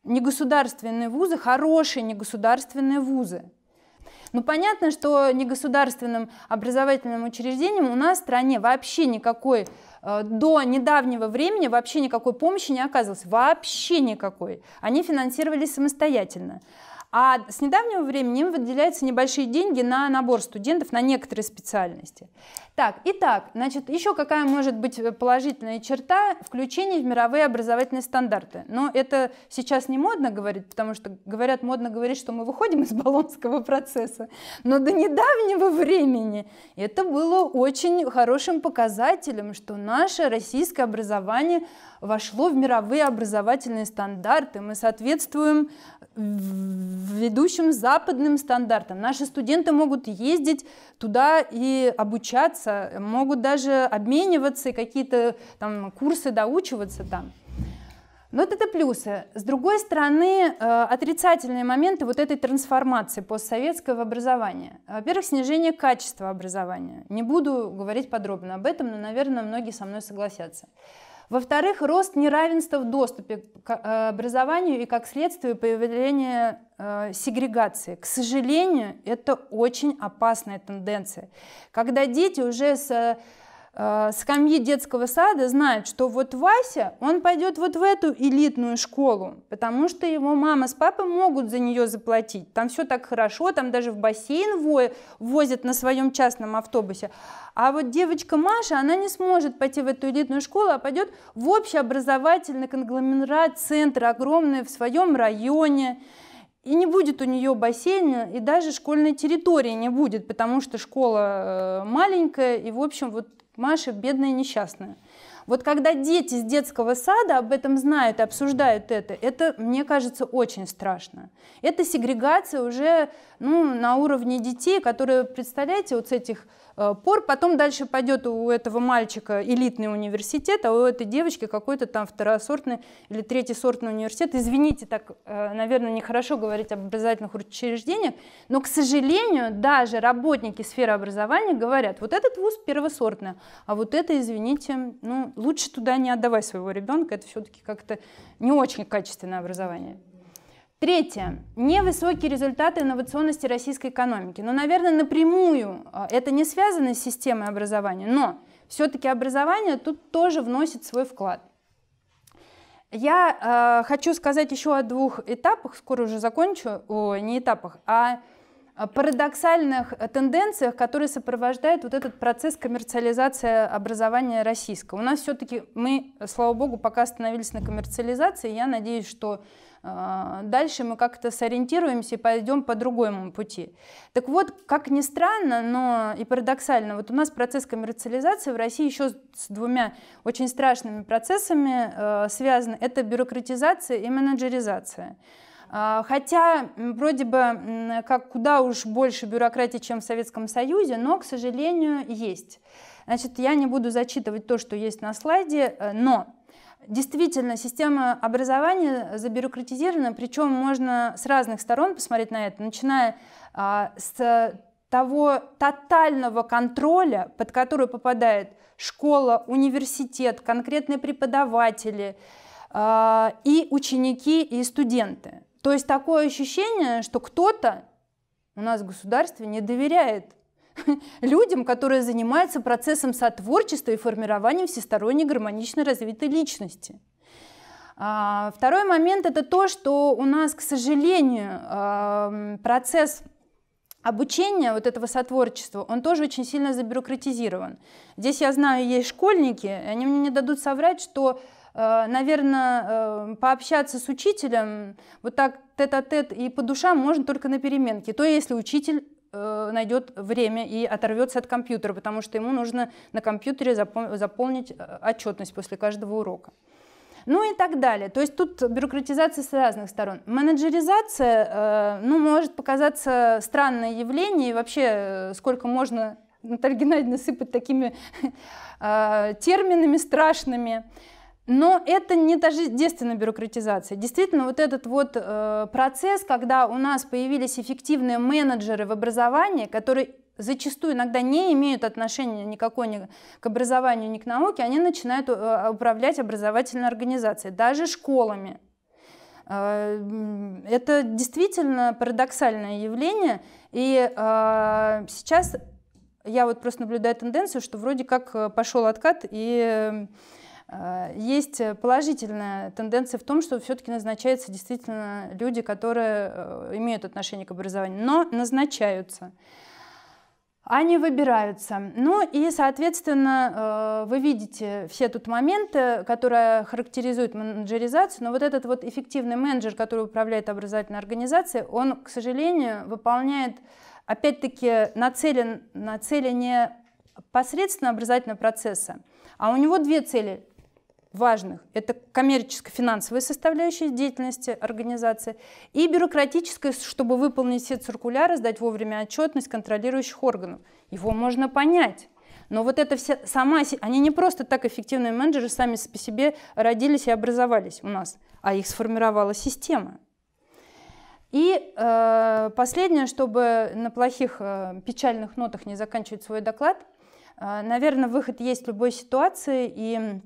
негосударственные вузы, хорошие негосударственные вузы. Ну, понятно, что негосударственным образовательным учреждением у нас в стране вообще никакой э, до недавнего времени вообще никакой помощи не оказывалось, вообще никакой. Они финансировались самостоятельно. А с недавнего времени им выделяются небольшие деньги на набор студентов на некоторые специальности. Так, итак, значит, еще какая может быть э, положительная черта включения в мировые образовательные стандарты. Но это сейчас не модно говорить, потому что говорят, модно говорить, что мы выходим из Болонского процесса. Но до недавнего времени это было очень хорошим показателем, что наше российское образование вошло в мировые образовательные стандарты. Мы соответствуем ведущим западным стандартам. Наши студенты могут ездить туда и обучаться, могут даже обмениваться и какие-то там курсы доучиваться там. Но вот это плюсы. С другой стороны, э, отрицательные моменты вот этой трансформации постсоветского образования. Во-первых, снижение качества образования. Не буду говорить подробно об этом, но, наверное, многие со мной согласятся. Во-вторых, рост неравенства в доступе к э, образованию и, как следствие, появление э, сегрегации. К сожалению, это очень опасная тенденция, когда дети уже с э, э, скамьи детского сада знают, что вот Вася, он пойдет вот в эту элитную школу, потому что его мама с папой могут за нее заплатить. Там все так хорошо, там даже в бассейн во возят на своем частном автобусе. А вот девочка Маша, она не сможет пойти в эту элитную школу, а пойдет в общеобразовательный конгломерат, центр огромный в своем районе. И не будет у нее бассейна, и даже школьной территории не будет, потому что школа э, маленькая, и, в общем, вот Маша бедная и несчастная. Вот когда дети с детского сада об этом знают и обсуждают это, это, мне кажется, очень страшно. Это сегрегация уже ну, на уровне детей, которые, представляете, вот с этих Э, пор. Потом дальше пойдет у этого мальчика элитный университет, а у этой девочки какой-то там второсортный или третий сортный университет. Извините, так, э, наверное, нехорошо говорить об образовательных учреждениях, но, к сожалению, даже работники сферы образования говорят, вот этот вуз первосортный, а вот это, извините, ну, лучше туда не отдавай своего ребенка, это все-таки как-то не очень качественное образование. Третье. Невысокие результаты инновационности российской экономики. Но, ну, наверное, напрямую а, это не связано с системой образования, но все-таки образование тут тоже вносит свой вклад. Я э, хочу сказать еще о двух этапах, скоро уже закончу, о, не этапах, а, а парадоксальных тенденциях, которые сопровождают вот этот процесс коммерциализации образования российского. У нас все-таки мы, слава богу, пока остановились на коммерциализации, я надеюсь, что а, дальше мы как-то сориентируемся и пойдем по другому пути. Так вот, как ни странно, но и парадоксально, вот у нас процесс коммерциализации в России еще с двумя очень страшными процессами э, связан. Это бюрократизация и менеджеризация. А, хотя вроде бы как куда уж больше бюрократии, чем в Советском Союзе, но, к сожалению, есть. Значит, я не буду зачитывать то, что есть на слайде, э, но Действительно, система образования забюрократизирована, причем можно с разных сторон посмотреть на это, начиная а, с того тотального контроля, под который попадает школа, университет, конкретные преподаватели э, и ученики, и студенты. То есть такое ощущение, что кто-то у нас в государстве не доверяет людям, которые занимаются процессом сотворчества и формированием всесторонне гармонично развитой личности. А, второй момент – это то, что у нас, к сожалению, эм, процесс обучения вот этого сотворчества, он тоже очень сильно забюрократизирован. Здесь я знаю, есть школьники, они мне не дадут соврать, что, э, наверное, э, пообщаться с учителем вот так тет-а-тет -а -тет и по душам можно только на переменке. То если учитель Э, найдет время и оторвется от компьютера, потому что ему нужно на компьютере заполнить э, отчетность после каждого урока. Ну и так далее. То есть тут бюрократизация с разных сторон. Менеджеризация, э, ну, может показаться странное явление, и вообще сколько можно, Наталья Геннадьевна, сыпать такими терминами страшными. Но это не тождественно бюрократизация. Действительно, вот этот вот э, процесс, когда у нас появились эффективные менеджеры в образовании, которые зачастую иногда не имеют отношения никакой ни к образованию, ни к науке, они начинают э, управлять образовательной организацией, даже школами. Э, это действительно парадоксальное явление, и э, сейчас я вот просто наблюдаю тенденцию, что вроде как э, пошел откат, и э, Э, есть э, положительная тенденция в том, что все-таки назначаются действительно люди, которые э, имеют отношение к образованию, но назначаются. Они а выбираются. Ну и, соответственно, вы видите все тут моменты, которые характеризуют менеджеризацию, но вот этот вот эффективный менеджер, который управляет образовательной организацией, он, к сожалению, выполняет, опять-таки, нацелен на цели не посредственно образовательного процесса, а у него две цели важных. Это коммерческо-финансовая составляющая деятельности организации и бюрократическая, чтобы выполнить все циркуляры, сдать вовремя отчетность контролирующих органов. Его можно понять. Но вот это все сама, они не просто так эффективные менеджеры сами по себе родились и образовались у нас, а их сформировала система. И э, последнее, чтобы на плохих, э, печальных нотах не заканчивать свой доклад, э, наверное, выход есть в любой ситуации, и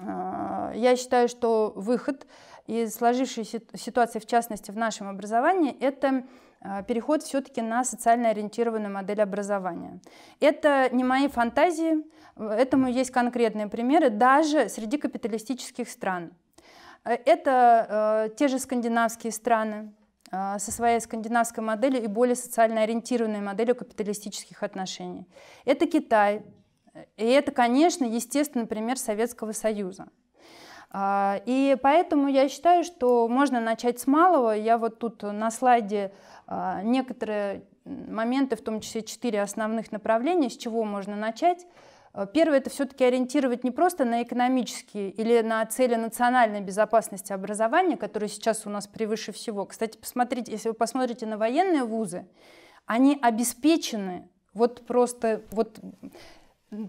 а, я считаю, что выход из сложившейся ситуации, в частности, в нашем образовании, это а, переход все-таки на социально ориентированную модель образования. Это не мои фантазии, этому есть конкретные примеры даже среди капиталистических стран. Э, это э, те же скандинавские страны э, со своей скандинавской моделью и более социально ориентированной моделью капиталистических отношений. Это Китай, и это, конечно, естественный пример Советского Союза. А, и поэтому я считаю, что можно начать с малого. Я вот тут на слайде а, некоторые моменты, в том числе четыре основных направления, с чего можно начать. А, первое – это все-таки ориентировать не просто на экономические или на цели национальной безопасности образования, которые сейчас у нас превыше всего. Кстати, посмотрите, если вы посмотрите на военные вузы, они обеспечены вот просто вот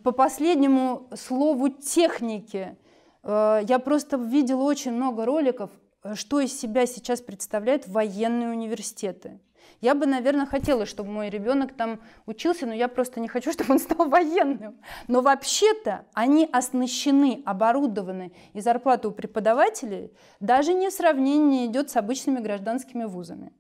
по последнему слову техники, э, я просто видела очень много роликов, э, что из себя сейчас представляют военные университеты. Я бы, наверное, хотела, чтобы мой ребенок там учился, но я просто не хочу, чтобы он стал военным. Но вообще-то они оснащены, оборудованы, и зарплата у преподавателей даже не в сравнении идет с обычными гражданскими вузами.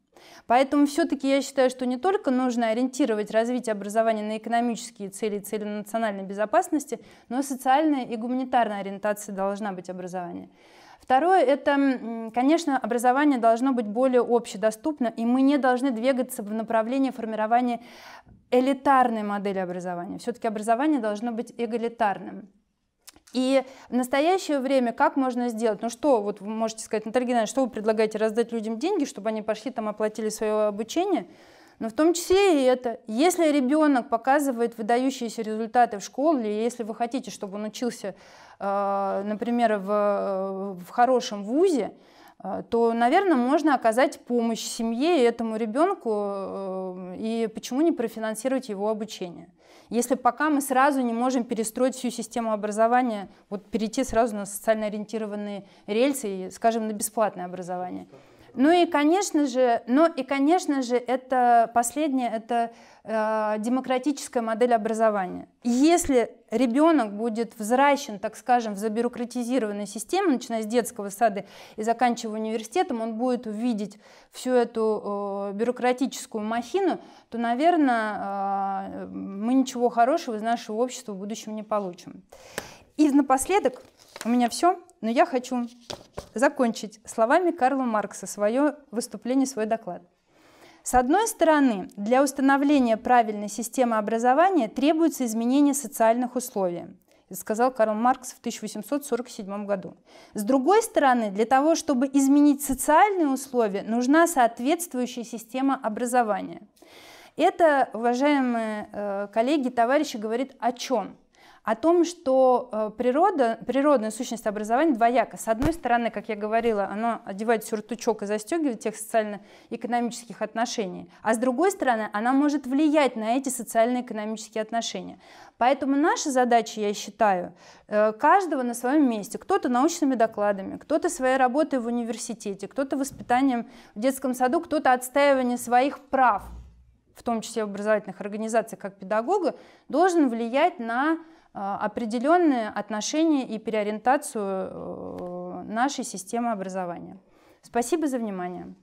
Поэтому все-таки я считаю, что не только нужно ориентировать развитие образования на экономические цели и цели национальной безопасности, но и социальная и гуманитарная ориентация должна быть образования. Второе – это, конечно, образование должно быть более общедоступно, и мы не должны двигаться в направлении формирования элитарной модели образования. Все-таки образование должно быть эгалитарным. И в настоящее время как можно сделать? Ну что, вот вы можете сказать, Наталья Геннадьевна, что вы предлагаете раздать людям деньги, чтобы они пошли там оплатили свое обучение? Но в том числе и это. Если ребенок показывает выдающиеся результаты в школе, если вы хотите, чтобы он учился, а, например, в, в хорошем вузе, а, то, наверное, можно оказать помощь семье и этому ребенку, а, и почему не профинансировать его обучение. Если пока мы сразу не можем перестроить всю систему образования, вот перейти сразу на социально ориентированные рельсы и, скажем, на бесплатное образование. Ну и, конечно же, но ну и, конечно же, это последнее, это э, демократическая модель образования. Если ребенок будет взращен, так скажем, в забюрократизированной системе, начиная с детского сада и заканчивая университетом, он будет увидеть всю эту э, бюрократическую махину, то, наверное, э, мы ничего хорошего из нашего общества в будущем не получим. И напоследок у меня все но я хочу закончить словами Карла Маркса свое выступление, свой доклад. С одной стороны, для установления правильной системы образования требуется изменение социальных условий, сказал Карл Маркс в 1847 году. С другой стороны, для того, чтобы изменить социальные условия, нужна соответствующая система образования. Это, уважаемые э, коллеги, товарищи, говорит о чем? о том, что э, природа, природная сущность образования двояка. С одной стороны, как я говорила, она одевает сюртучок и застегивает тех социально-экономических отношений, а с другой стороны, она может влиять на эти социально-экономические отношения. Поэтому наша задача, я считаю, э, каждого на своем месте. Кто-то научными докладами, кто-то своей работой в университете, кто-то воспитанием в детском саду, кто-то отстаивание своих прав, в том числе в образовательных организациях как педагога, должен влиять на Э, определенные отношения и переориентацию э, нашей системы образования. Спасибо за внимание.